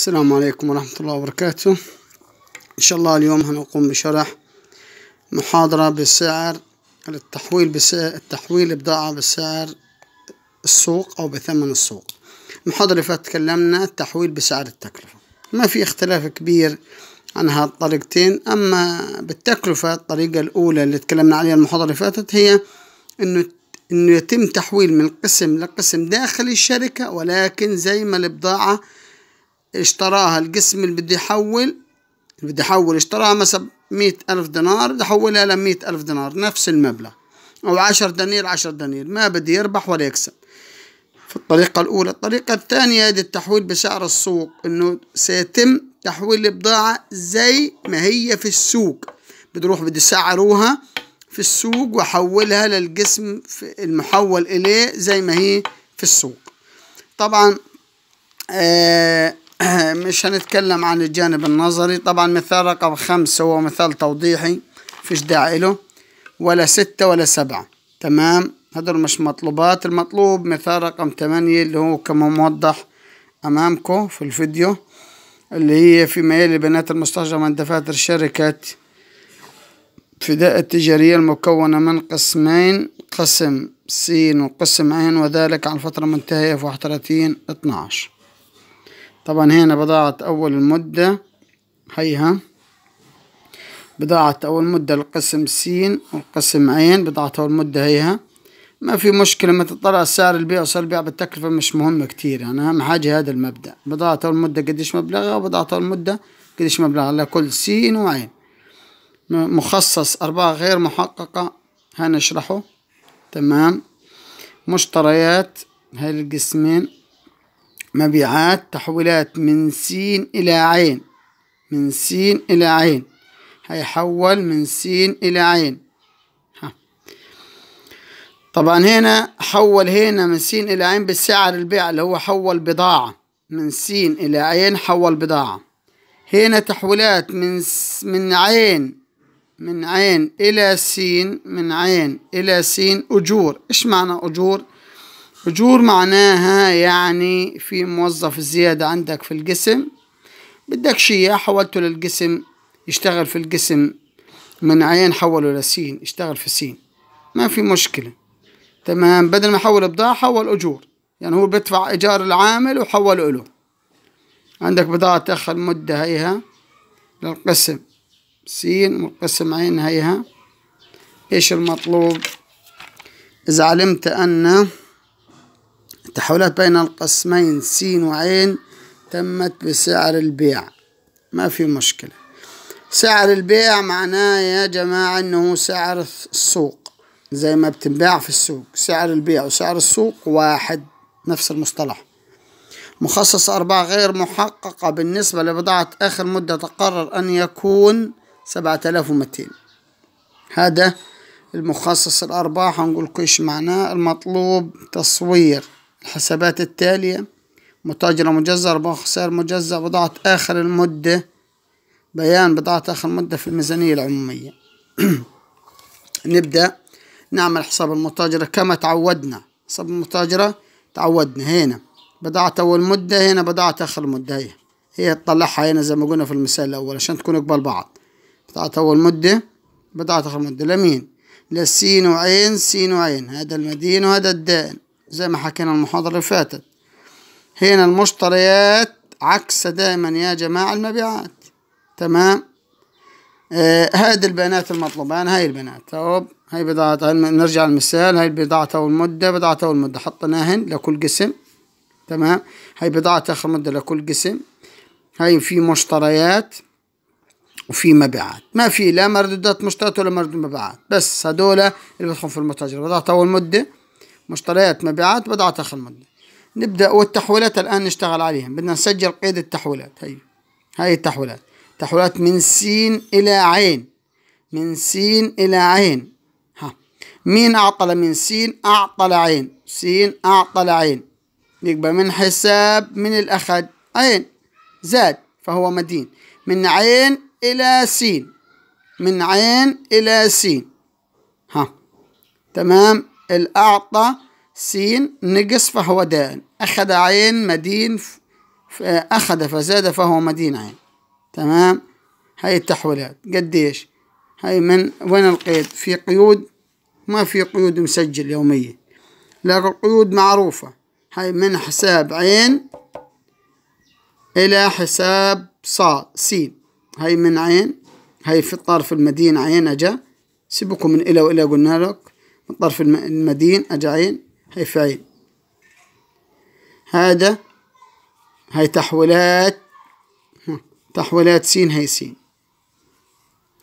السلام عليكم ورحمة الله وبركاته إن شاء الله اليوم هنقوم بشرح محاضرة بسعر التحويل بسعر التحويل بضاعة بسعر السوق أو بثمن السوق المحاضرة اللي فاتت تكلمنا التحويل بسعر التكلفة ما في اختلاف كبير عن هالطريقتين أما بالتكلفة الطريقة الأولى اللي تكلمنا عليها المحاضرة اللي فاتت هي إنه إنه يتم تحويل من قسم لقسم داخل الشركة ولكن زي ما البضاعة اشتراها القسم اللي بده يحول اللي بده يحول اشتراها مثلا مية ألف دينار بده يحولها لمية ألف دينار نفس المبلغ أو عشر دنير عشر دنير ما بده يربح ولا يكسب في الطريقة الأولى الطريقة الثانية هذه التحويل بسعر السوق إنه سيتم تحويل البضاعة زي ما هي في السوق بتروح بدي يسعروها في السوق وحولها للجسم المحول إليه زي ما هي في السوق طبعا آه مش هنتكلم عن الجانب النظري طبعا مثال رقم خمسة هو مثال توضيحي فيش داعي له ولا ستة ولا سبعة تمام هدول مش مطلوبات المطلوب مثال رقم تمانية اللي هو كما موضح أمامكم في الفيديو اللي هي فيما يلي بيانات المستخرجة من دفاتر شركة فداء التجارية المكونة من قسمين قسم س وقسم ع وذلك عن فترة منتهية في واحد وثلاثين اتناش طبعا هنا بضاعة أول المدة هيها بضاعة أول مدة القسم س والقسم عين بضاعة أول مدة هيها ما في مشكلة متى طلع سعر البيع وسعر البيع بالتكلفة مش مهم كتير يعني أهم حاجة هذا المبدأ بضاعة أول مدة قديش مبلغها وبضاعة أول مدة قديش مبلغها على كل س وعين مخصص أرباح غير محققة هنشرحه تمام مشتريات هاي القسمين مبيعات تحويلات من سين إلى عين من سين إلى عين هيحول من سين إلى عين ها. طبعا هنا حول هنا من سين إلى عين بالسعر البيع اللي هو حول بضاعة من سين إلى عين حول بضاعة هنا تحويلات من س... من عين من عين إلى سين من عين إلى سين أجور إيش معنى أجور؟ أجور معناها يعني في موظف زيادة عندك في الجسم بدكش إياه حولته للجسم يشتغل في الجسم من عين حوله لسين يشتغل في سين ما في مشكلة تمام بدل ما حول بضاعة حول أجور يعني هو بيدفع إيجار العامل وحوله له عندك بضاعة تأخر مدة هيها للقسم سين والقسم عين هيها إيش المطلوب إذا علمت أنه التحولات بين القسمين س وع تمت بسعر البيع ما في مشكلة سعر البيع معناه يا جماعة انه سعر السوق زي ما بتنباع في السوق سعر البيع وسعر السوق واحد نفس المصطلح مخصص أربعة غير محققة بالنسبة لبضاعة آخر مدة تقرر أن يكون سبعة آلاف ومتين هذا المخصص الأرباح هنقول كيش معناه المطلوب تصوير الحسابات التالية متاجرة مجزة ربح خسائر مجزة بضاعة آخر المدة بيان بضاعة آخر المدة في الميزانية العمومية نبدأ نعمل حساب المتاجرة كما تعودنا حساب المتاجرة تعودنا هنا بضاعة أول مدة هنا بضاعة آخر المدة هي هي تطلعها هنا زي ما قلنا في المثال الأول عشان تكون قبل بعض بضاعة أول مدة بضاعة آخر مدة لمين للسين وعين سين وعين هذا المدين وهذا الدائن زي ما حكينا المحاضرة اللي فاتت هنا المشتريات عكس دائما يا جماعة المبيعات تمام آه هذه البيانات المطلوبة أنا يعني هاي البيانات طب هاي بضاعة نرجع للمثال هاي البضاعة أول مدة بضاعة أول مدة حطيناهن لكل قسم تمام هاي بضاعة آخر مدة لكل قسم هاي في مشتريات وفي مبيعات ما في لا مردودات مشتريات ولا مردود مبيعات بس هدول اللي بدخل في المتاجر بضاعة أول مدة مشتريات مبيعات بضعة المدة نبدأ والتحويلات الآن نشتغل عليها بدنا نسجل قيد التحويلات هي هاي التحويلات تحويلات من سين إلى عين من سين إلى عين ها مين اعطى من سين اعطى عين سين اعطى عين يبقى من حساب من الأخد عين زاد فهو مدين من عين إلى سين من عين إلى سين ها تمام الأعطى سين نقص فهو دائن أخذ عين مدين أخذ فزاد فهو مدين عين تمام هاي التحويلات قديش هاي من وين القيد في قيود ما في قيود مسجل يومية لكن قيود معروفة هاي من حساب عين إلى حساب ص سين هاي من عين هاي في الطرف المدين عين أجا سيبكم من إلى وإلى قلنا لك الطرف المدين أجعين هيفعين هذا هي تحويلات تحويلات سين هي سين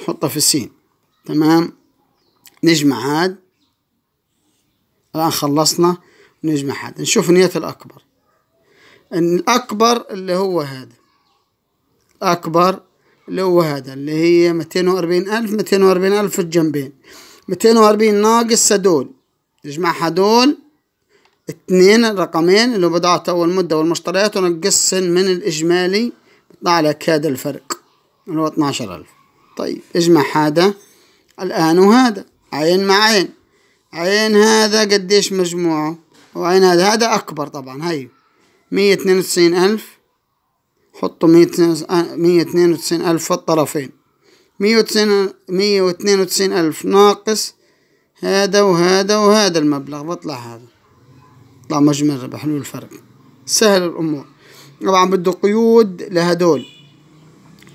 نحطها في السين تمام نجمع هاد الآن خلصنا نجمع هاد نشوف نية الأكبر الأكبر اللي هو هذا الأكبر اللي هو هذا اللي هي ميتين وأربعين ألف ميتين وأربعين ألف في الجنبين ميتين وأربعين ناقص هدول اجمع هدول اتنين الرقمين اللي بضاعة والمدة والمشتريات ونقصهن من الإجمالي بيطلع لك هذا الفرق اللي هو اتناشر ألف طيب اجمع هذا الآن وهذا عين مع عين عين هذا قديش مجموعه وعين هذا هذا أكبر طبعا هاي مية اتنين وتسعين ألف حطوا مية اتنين وتسعين ألف في الطرفين مية وتسعين مية واثنين وتسعين ألف ناقص هذا وهذا وهذا المبلغ بطلع هذا طلع مجمل ربح حلو الفرق سهل الأمور طبعا بده قيود لهدول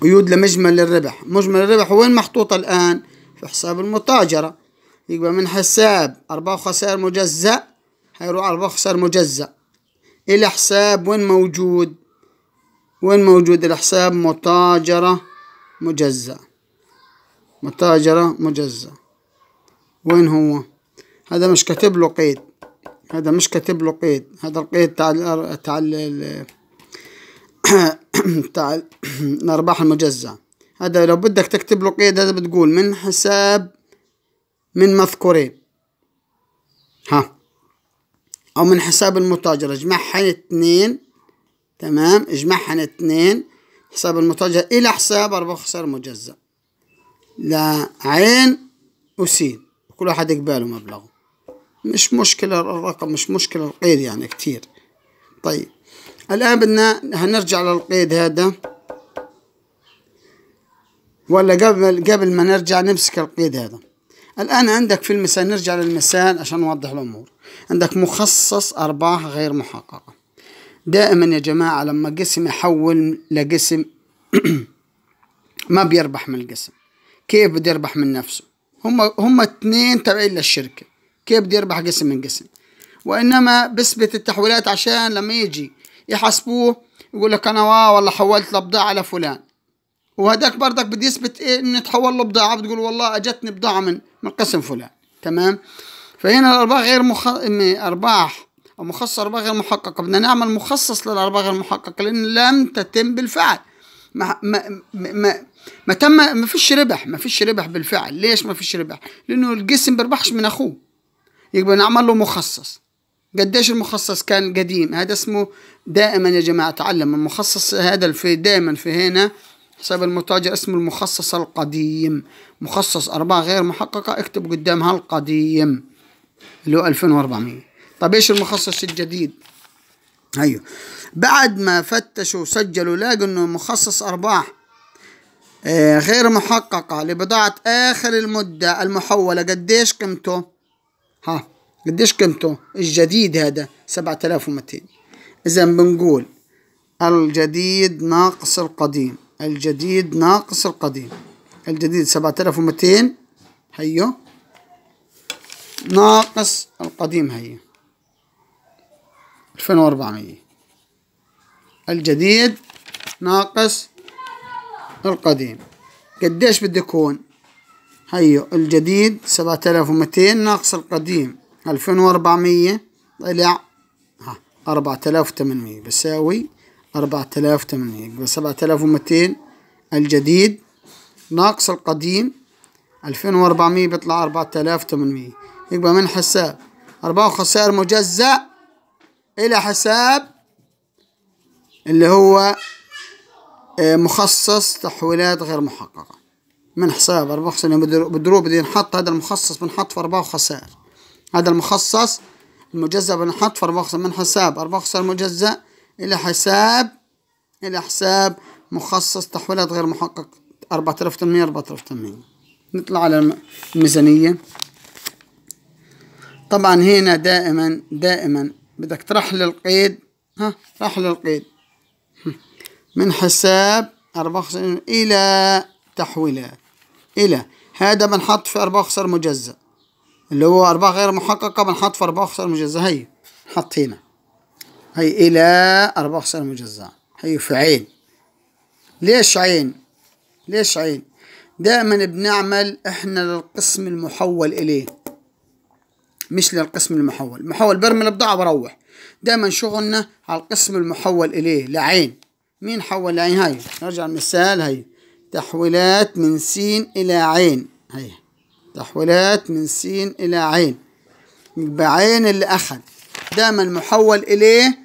قيود لمجمل الربح مجمل الربح وين محطوط الآن في حساب المتاجرة يبقى من حساب أرباح وخسائر مجزأ هيروح أرباح وخسائر مجزأ إلى حساب وين موجود وين موجود الحساب متاجرة مجزأ متاجرة مجزة وين هو هذا مش كاتب له قيد هذا مش كاتب له قيد هذا القيد تاع ال تاع ال تاع الارباح المجزة هذا لو بدك تكتب له قيد هذا بتقول من حساب من مذكورين ها او من حساب المتاجر اجمعهن اثنين تمام اجمعهن اثنين حساب المتاجر الى حساب ارباح خسائر مجزأ لا عين وسين كل واحد يقبله مبلغه مش مشكلة الرقم مش مشكلة القيد يعني كتير طيب الآن بدنا هنرجع للقيد هذا ولا قبل قبل ما نرجع نمسك القيد هذا الآن عندك في المثال نرجع للمثال عشان نوضح الأمور عندك مخصص أرباح غير محققة دائما يا جماعة لما قسم يحول لقسم ما بيربح من القسم كيف بده يربح من نفسه هم هم اثنين تابعين للشركه كيف بده يربح قسم من قسم وانما بثبت التحويلات عشان لما يجي يحاسبوه يقول لك انا واه والله حولت البضاعه لفلان وهداك برضك بده يثبت ايه انه تحول له بضاعه بتقول والله اجتني بضاعه من من قسم فلان تمام فهنا الارباح غير مخ... ارباح او مخصص ارباح غير محققه بدنا نعمل مخصص للارباح غير محققه لان لم تتم بالفعل ما ما ما ما تم ما فيش ربح ما فيش ربح بالفعل ليش ما فيش ربح لانه الجسم بربحش من اخوه يبقى نعمل له مخصص قديش المخصص كان قديم هذا اسمه دائما يا جماعه تعلم المخصص هذا في دائما في هنا حساب المتاجر اسمه المخصص القديم مخصص أرباح غير محققة اكتب قدامها القديم اللي هو 2400 طيب ايش المخصص الجديد ايوه بعد ما فتشوا وسجلوا لاقوا انه مخصص أرباح إيه، غير محققة لبضاعة آخر المدة المحولة قديش قيمته؟ ها قديش قيمته؟ الجديد هذا 7200 إذا بنقول الجديد ناقص القديم الجديد ناقص القديم الجديد 7200 هيو ناقص القديم هيو 2400 الجديد ناقص القديم قديش بده يكون هيو الجديد 7200 ناقص القديم 2400 طلع ها 4800 بساوي 4800 يبقى 7200 الجديد ناقص القديم 2400 بيطلع 4800 يبقى من حساب أرباح وخسائر مجزأ إلى حساب اللي هو آه، مخصص تحويلات غير محققة من حساب أرباح خسائر بدروب بدي ينحط هذا المخصص بنحط في أرباح وخسائر هذا المخصص المجزأ بنحط في أرباح من حساب أرباح خسائر مجزأ إلى حساب إلى حساب مخصص تحويلات غير محققة 4800 4800 نطلع على الميزانية طبعا هنا دائما دائما بدك ترحل القيد ها رحل القيد من حساب 54 إلى تحويلات إلى هذا بنحط في أرباح خسر مجزأ اللي هو أرباح غير محققة بنحط في أرباح خسر مجزأ هي حط هنا هي إلى أرباح خسر مجزأ هي في عين ليش عين ليش عين دائما بنعمل إحنا للقسم المحول إليه مش للقسم المحول المحول برمي البضاعة وبروح دائما شغلنا على القسم المحول إليه لعين مين حول العين هاي نرجع المثال هاي تحويلات من س إلى عين هاي تحويلات من س إلى عين يبقى عين اللي أخذ دائما المحول إليه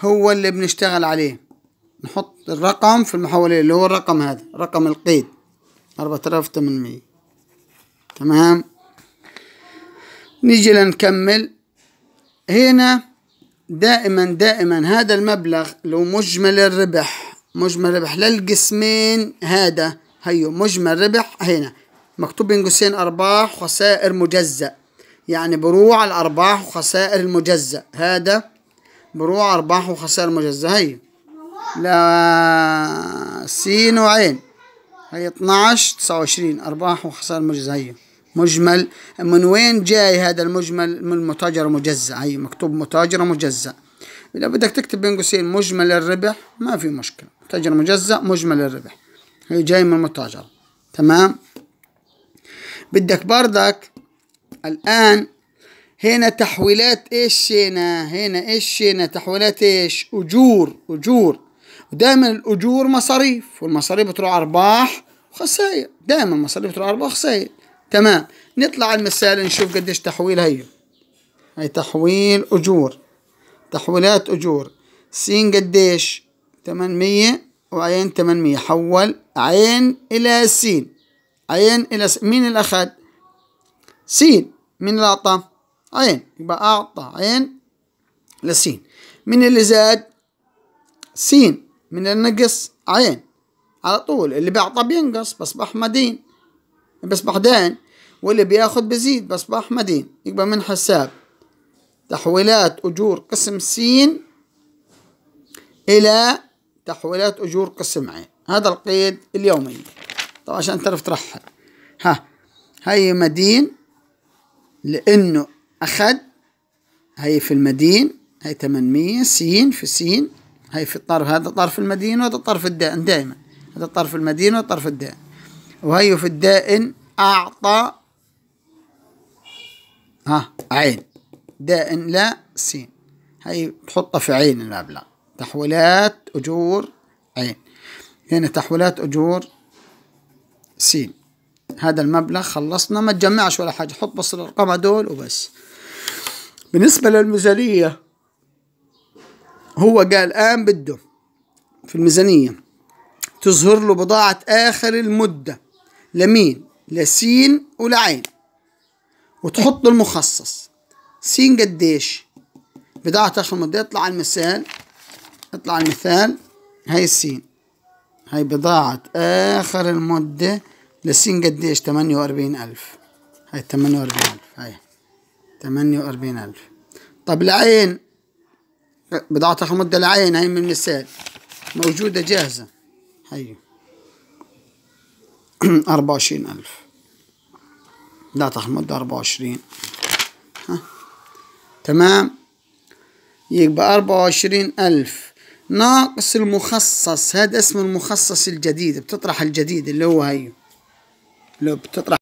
هو اللي بنشتغل عليه نحط الرقم في المحول إليه اللي هو الرقم هذا رقم القيد 4800 تمام نيجي لنكمل هنا دائما دائما هذا المبلغ لو مجمل الربح مجمل ربح للقسمين هذا هيو مجمل ربح هنا مكتوب بين قوسين أرباح خسائر مجزأ يعني بروع الأرباح وخسائر المجزأ هذا بروع أرباح وخسائر مجزأ هي لا سين وعين هي 12 29 أرباح وخسائر مجزأ هي مجمل من وين جاي هذا المجمل من متاجر مجزأة أي مكتوب متاجرة مجزأة إذا بدك تكتب بين قوسين مجمل الربح ما في مشكلة متاجرة مجزأة مجمل الربح هي جاي من المتاجرة تمام بدك برضك الآن هنا تحويلات ايش هنا هنا ايش هنا تحويلات ايش اجور اجور ودائما الاجور مصاريف والمصاريف بتروح ارباح وخسائر دائما المصاريف بتروح ارباح وخسائر تمام نطلع على المسألة نشوف قديش تحويل هي هي تحويل أجور تحويلات أجور س قديش تمنمية وعين تمنمية حول عين إلى س عين إلى س مين اللي أخذ؟ س مين اللي أعطى؟ عين يبقى أعطى عين لسين مين اللي زاد؟ س من النقص عين على طول اللي بيعطى بينقص بصبح مدين بيصبح بعدين واللي بياخد بزيد بصبح مدين يبقى من حساب تحويلات أجور قسم س إلى تحويلات أجور قسم عين هذا القيد اليومي طبعا عشان تعرف ترحل ها هاي مدين لأنه أخذ هاي في المدين هاي 800 س في س هاي في الطرف هذا طرف المدين وهذا طرف الدائن دائما هذا طرف المدين وطرف الدائن وهي في الدائن أعطى ها عين دائن لا سين هي تحطها في عين المبلغ تحويلات أجور عين هنا يعني تحويلات أجور سين هذا المبلغ خلصنا ما تجمعش ولا حاجة حط بس الأرقام هدول وبس بالنسبة للميزانية هو قال الآن بده في الميزانية تظهر له بضاعة آخر المدة لمين لسين ولعين وتحط المخصص سين قديش بضاعة تاخذ المدة اطلع المثال اطلع المثال هاي السين هاي بضاعة آخر المدة لسين قديش تمانية وأربعين ألف هاي تمانية وأربعين ألف هاي تمانية وأربعين ألف طب العين بضاعة آخر المدة العين هاي من المثال موجودة جاهزة هيو أربعة وعشرين ألف لا تخمد أربعة وعشرين تمام يبقى أربعة وعشرين ألف ناقص المخصص هذا اسم المخصص الجديد بتطرح الجديد اللي هو هيو لو بتطرح